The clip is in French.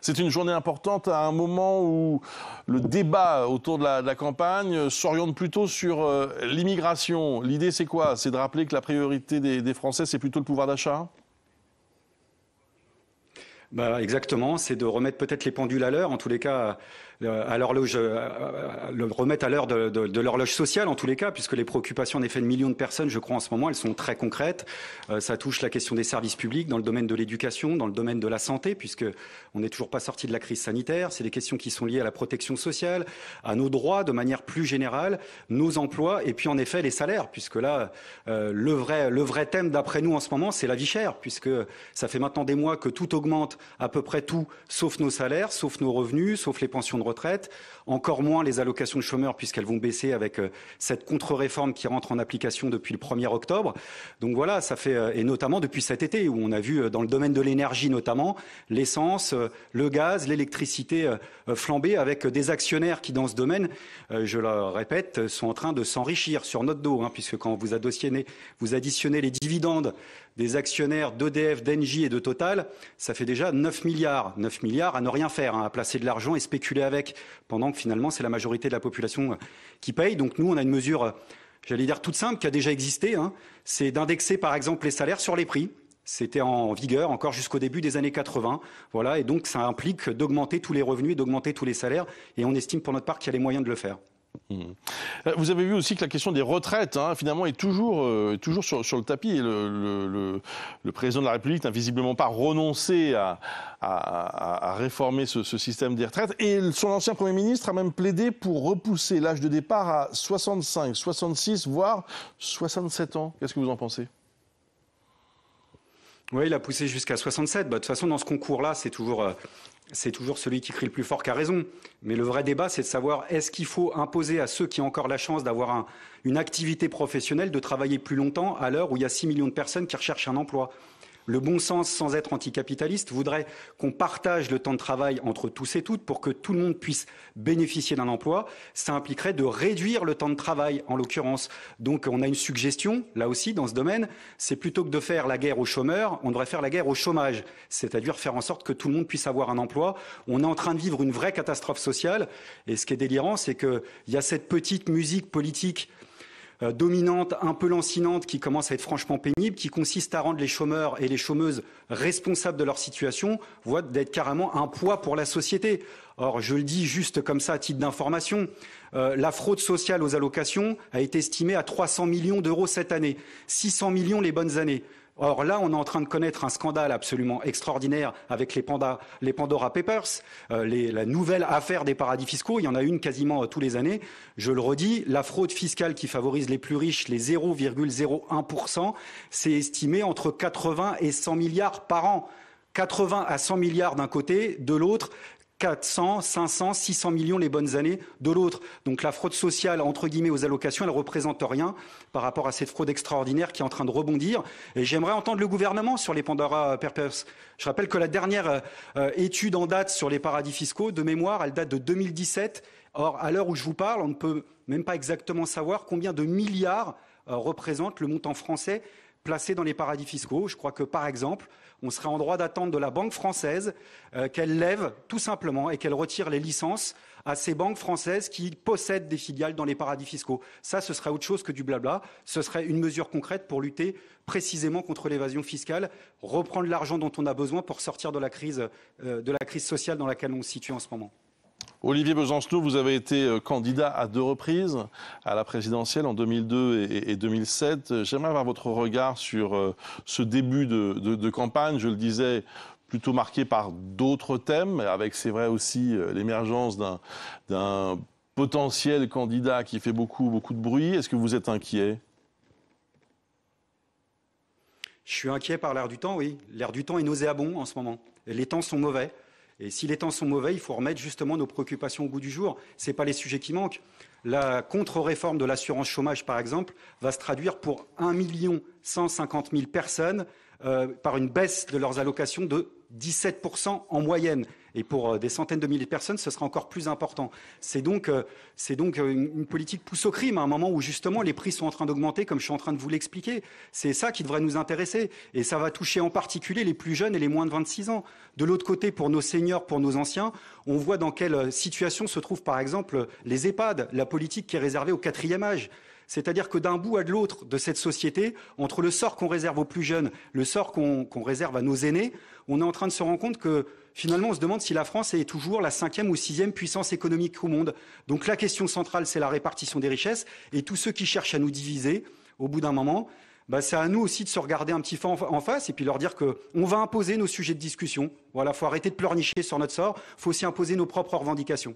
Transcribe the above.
C'est une journée importante à un moment où le débat autour de la, campagne s'oriente plutôt sur euh, l'immigration. L'idée, c'est quoi C'est de rappeler que la priorité des, Français, c'est plutôt le pouvoir d'achat bah, exactement, c'est de remettre peut-être les pendules à l'heure. En tous les cas, euh, à l'horloge, euh, euh, le remettre à l'heure de, l'horloge sociale en tous les cas, puisque les préoccupations en effet de millions de personnes, je crois en ce moment, elles sont très concrètes. ça touche la question des services publics dans le domaine de l'éducation, dans le domaine de la santé, puisque on n'est toujours pas sorti de la crise sanitaire. C'est des questions qui sont liées à la protection sociale, à nos droits de manière plus générale, nos emplois, et puis en effet les salaires, puisque là, le vrai, le vrai thème d'après nous en ce moment, c'est la vie chère, puisque ça fait maintenant des mois que tout augmente, à peu près tout, sauf nos salaires, sauf nos revenus, sauf les pensions de retraite, encore moins les allocations de chômeurs puisqu'elles vont baisser avec euh, cette contre-réforme qui rentre en application depuis le 1er octobre. Donc voilà, ça fait euh, et notamment depuis cet été où on a vu euh, dans le domaine de l'énergie notamment l'essence, le gaz, l'électricité flamber avec des actionnaires qui dans ce domaine, je le répète, sont en train de s'enrichir sur notre dos hein, puisque quand vous additionnez les dividendes des actionnaires d'EDF, d'Engie et de Total, ça fait déjà 9 milliards. 9 milliards à ne rien faire, hein, à placer de l'argent et spéculer avec, pendant que finalement c'est la majorité de la population euh, qui paye. Donc nous, on a une mesure, euh, j'allais dire toute simple, qui a déjà existé, hein. c'est d'indexer par exemple les salaires sur les prix. C'était en vigueur encore jusqu'au début des années 80. Voilà, et donc ça implique d'augmenter tous les revenus et d'augmenter tous les salaires. Et on estime pour notre part qu'il y a les moyens de le faire. Hmm. Euh, vous avez vu aussi que la question des retraites, hein, finalement, est toujours, euh, toujours sur, le tapis. Et le, président de la République n'a visiblement pas renoncé à, réformer ce, ce, système des retraites. Et son ancien Premier ministre a même plaidé pour repousser l'âge de départ à 65, 66, voire 67 ans. Qu'est-ce que vous en pensez oui, il a poussé jusqu'à 67. Bah, de toute façon, dans ce concours-là, euh, c'est toujours, celui qui crie le plus fort qui a raison. Mais le vrai débat, c'est de savoir est-ce qu'il faut imposer à ceux qui ont encore la chance d'avoir une activité professionnelle de travailler plus longtemps à l'heure où il y a 6 millions de personnes qui recherchent un emploi. Le bon sens, sans être anticapitaliste, voudrait qu'on partage le temps de travail entre tous et toutes pour que tout le monde puisse bénéficier d'un emploi. Ça impliquerait de réduire le temps de travail, en l'occurrence. Donc on a une suggestion, là aussi, dans ce domaine, c'est plutôt que de faire la guerre aux chômeurs, on devrait faire la guerre au chômage, c'est-à-dire faire en sorte que tout le monde puisse avoir un emploi. On est en train de vivre une vraie catastrophe sociale, et ce qui est délirant, c'est qu'il y a cette petite musique politique euh, dominante, un peu lancinante, qui commence à être franchement pénible, qui consiste à rendre les chômeurs et les chômeuses responsables de leur situation, voire d'être carrément un poids pour la société. Or, je le dis juste comme ça à titre d'information, euh, la fraude sociale aux allocations a été estimée à 300 millions d'euros cette année, 600 millions les bonnes années. Or là, on est en train de connaître un scandale absolument extraordinaire avec les, Pandora Papers, euh, la nouvelle affaire des paradis fiscaux. Il y en a une quasiment euh, tous les années. Je le redis, la fraude fiscale qui favorise les plus riches, les 0,01%, c'est estimé entre 80 et 100 milliards par an. 80 à 100 milliards d'un côté, de l'autre, 400, 500, 600 millions les bonnes années de l'autre. Donc la fraude sociale, entre guillemets, aux allocations, elle représente rien par rapport à cette fraude extraordinaire qui est en train de rebondir. Et j'aimerais entendre le gouvernement sur les Pandora Papers. Je rappelle que la dernière euh, étude en date sur les paradis fiscaux, de mémoire, elle date de 2017. Or, à l'heure où je vous parle, on ne peut même pas exactement savoir combien de milliards euh, représente le montant français placés dans les paradis fiscaux. Je crois que, par exemple, on serait en droit d'attendre de la banque française euh, qu'elle lève tout simplement et qu'elle retire les licences à ces banques françaises qui possèdent des filiales dans les paradis fiscaux. Ça, ce serait autre chose que du blabla. Ce serait une mesure concrète pour lutter précisément contre l'évasion fiscale, reprendre l'argent dont on a besoin pour sortir de la crise, euh, de la crise sociale dans laquelle on se situe en ce moment. Olivier Besancenot, vous avez été euh, candidat à deux reprises à la présidentielle en 2002 et 2007. Euh, j'aimerais avoir votre regard sur euh, ce début de, campagne. Je le disais, plutôt marqué par d'autres thèmes, avec, c'est vrai aussi, l'émergence d'un potentiel candidat qui fait beaucoup, beaucoup de bruit. Est-ce que vous êtes inquiet Je suis inquiet par l'air du temps, oui. L'air du temps est nauséabond en ce moment. Les temps sont mauvais. Et si les temps sont mauvais, il faut remettre justement nos préoccupations au goût du jour. Ce n'est pas les sujets qui manquent. La contre-réforme de l'assurance chômage, par exemple, va se traduire pour 1 150 000 personnes euh, par une baisse de leurs allocations de 17% en moyenne. Et pour euh, des centaines de milliers de personnes, ce sera encore plus important. C'est donc, euh, euh, une politique pousse au crime à un moment où justement les prix sont en train d'augmenter, comme je suis en train de vous l'expliquer. C'est ça qui devrait nous intéresser. Et ça va toucher en particulier les plus jeunes et les moins de 26 ans. De l'autre côté, pour nos seniors, pour nos anciens, on voit dans quelle situation se trouvent par exemple les EHPAD, la politique qui est réservée au quatrième âge. C'est-à-dire que d'un bout à de l'autre de cette société, entre le sort qu'on réserve aux plus jeunes, le sort qu'on réserve à nos aînés, on est en train de se rendre compte que finalement, on se demande si la France est toujours la cinquième ou sixième puissance économique au monde. Donc la question centrale, c'est la répartition des richesses. Et tous ceux qui cherchent à nous diviser, au bout d'un moment, bah, c'est à nous aussi de se regarder un petit peu en face et puis leur dire qu'on va imposer nos sujets de discussion. Voilà, faut arrêter de pleurnicher sur notre sort. Faut aussi imposer nos propres revendications.